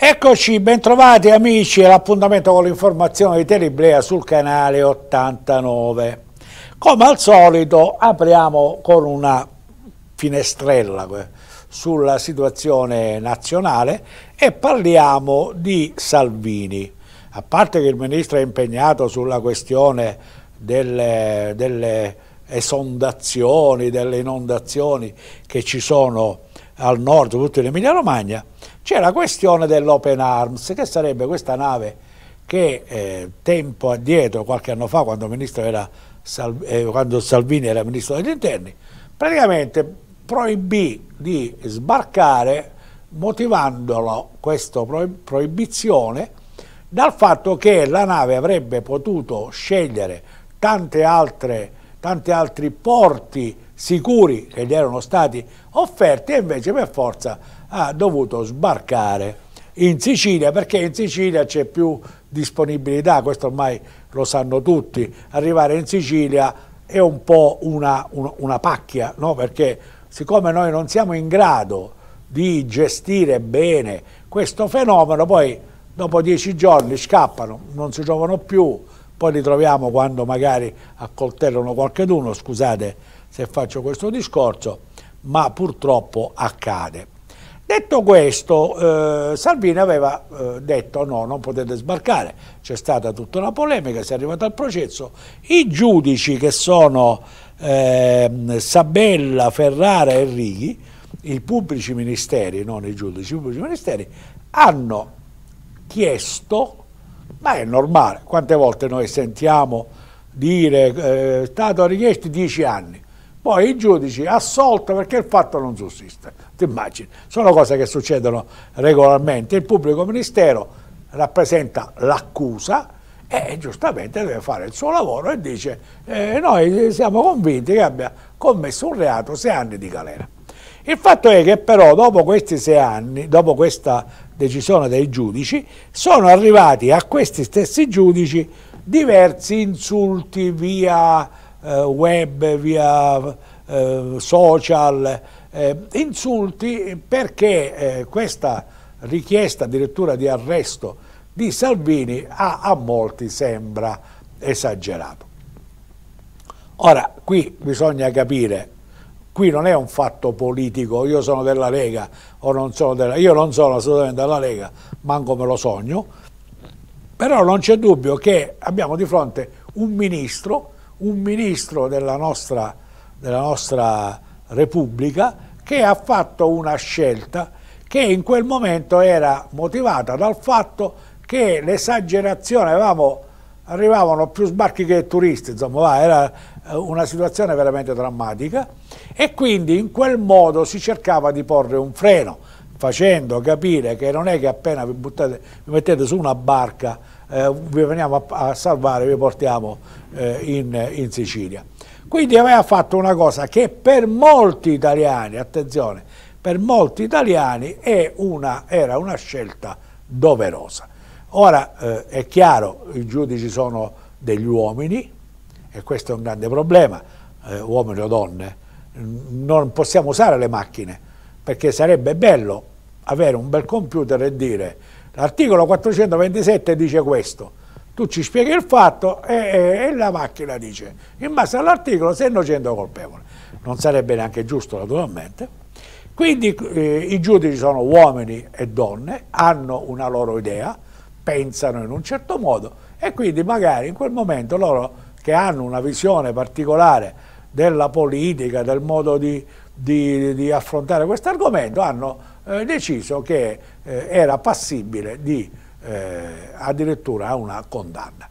Eccoci, bentrovati amici, all'appuntamento con l'informazione di Teleblea sul canale 89. Come al solito apriamo con una finestrella eh, sulla situazione nazionale e parliamo di Salvini. A parte che il ministro è impegnato sulla questione delle, delle esondazioni, delle inondazioni che ci sono al nord, tutto in Emilia Romagna, c'è la questione dell'Open Arms, che sarebbe questa nave che eh, tempo addietro, qualche anno fa, quando, Sal eh, quando Salvini era ministro degli interni, praticamente proibì di sbarcare, motivandolo questa proibizione, dal fatto che la nave avrebbe potuto scegliere tante altre, tanti altri porti sicuri che gli erano stati offerti e invece per forza ha dovuto sbarcare in Sicilia perché in Sicilia c'è più disponibilità, questo ormai lo sanno tutti, arrivare in Sicilia è un po' una, una, una pacchia, no? perché siccome noi non siamo in grado di gestire bene questo fenomeno, poi dopo dieci giorni scappano, non si trovano più, poi li troviamo quando magari accoltellano qualcheduno, scusate se faccio questo discorso, ma purtroppo accade. Detto questo, eh, Salvini aveva eh, detto no, non potete sbarcare, c'è stata tutta una polemica, si è arrivato al processo, i giudici che sono eh, Sabella, Ferrara e Righi, i pubblici ministeri, non i giudici, i pubblici ministeri, hanno chiesto, ma è normale, quante volte noi sentiamo dire eh, è stato richiesto 10 anni, poi i giudici assolta perché il fatto non sussiste. Ti immagini? Sono cose che succedono regolarmente. Il pubblico ministero rappresenta l'accusa e giustamente deve fare il suo lavoro e dice eh, noi siamo convinti che abbia commesso un reato sei anni di galera. Il fatto è che però dopo questi sei anni, dopo questa decisione dei giudici, sono arrivati a questi stessi giudici diversi insulti via eh, web, via eh, social, eh, insulti perché questa richiesta addirittura di arresto di Salvini a, a molti sembra esagerato. Ora, qui bisogna capire qui non è un fatto politico, io sono della Lega o non sono della Lega, io non sono assolutamente della Lega, manco me lo sogno, però non c'è dubbio che abbiamo di fronte un ministro un ministro della nostra, della nostra Repubblica che ha fatto una scelta che in quel momento era motivata dal fatto che l'esagerazione, arrivavano più sbarchi che turisti, insomma va, era eh, una situazione veramente drammatica e quindi in quel modo si cercava di porre un freno facendo capire che non è che appena vi, buttate, vi mettete su una barca eh, vi veniamo a, a, salvare, vi portiamo eh, in, in Sicilia. Quindi aveva fatto una cosa che per molti italiani, attenzione, per molti italiani una, era una scelta doverosa. Ora eh, è chiaro, i giudici sono degli uomini e questo è un grande problema, eh, uomini o donne, non possiamo usare le macchine perché sarebbe bello avere un bel computer e dire L'articolo 427 dice questo, tu ci spieghi il fatto e, e, e la macchina dice, in base all'articolo sei innocente o colpevole. Non sarebbe neanche giusto naturalmente. Quindi eh, i giudici sono uomini e donne, hanno una loro idea, pensano in un certo modo e quindi magari in quel momento loro che hanno una visione particolare della politica, del modo di, di, di affrontare questo argomento, hanno eh, deciso che eh, era passibile di eh, addirittura una condanna.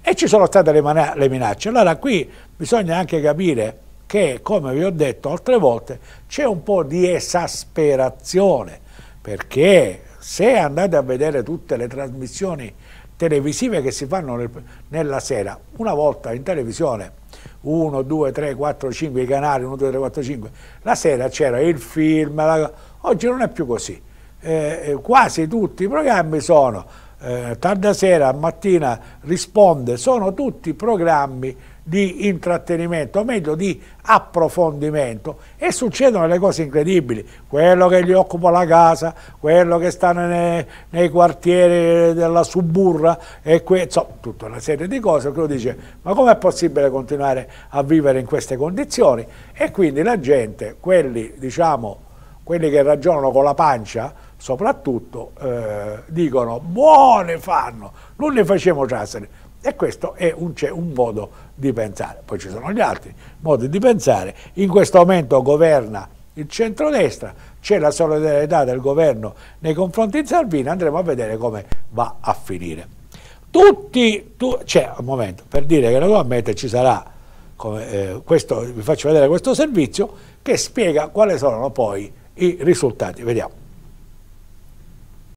E ci sono state le, le minacce. Allora qui bisogna anche capire che, come vi ho detto altre volte, c'è un po' di esasperazione, perché se andate a vedere tutte le trasmissioni televisive che si fanno nel, nella sera, una volta in televisione 1, 2, 3, 4, 5, i canali 1, 2, 3, 4, 5, la sera c'era il film, la... oggi non è più così, eh, eh, quasi tutti i programmi sono eh, tarda sera, mattina risponde, sono tutti programmi di intrattenimento, o meglio di approfondimento e succedono le cose incredibili, quello che gli occupa la casa, quello che sta nei, nei quartieri della suburra e insomma, tutta una serie di cose che uno dice ma com'è possibile continuare a vivere in queste condizioni e quindi la gente, quelli diciamo quelli che ragionano con la pancia soprattutto eh, dicono buone fanno, non ne facciamo trasere, e questo è un, un, modo di pensare. Poi ci sono gli altri modi di pensare. In questo momento governa il centrodestra, c'è la solidarietà del governo nei confronti di Salvini, andremo a vedere come va a finire. Tutti, tu, c'è un momento, per dire che naturalmente ci sarà, come, eh, questo, vi faccio vedere questo servizio che spiega quali sono poi i risultati. Vediamo.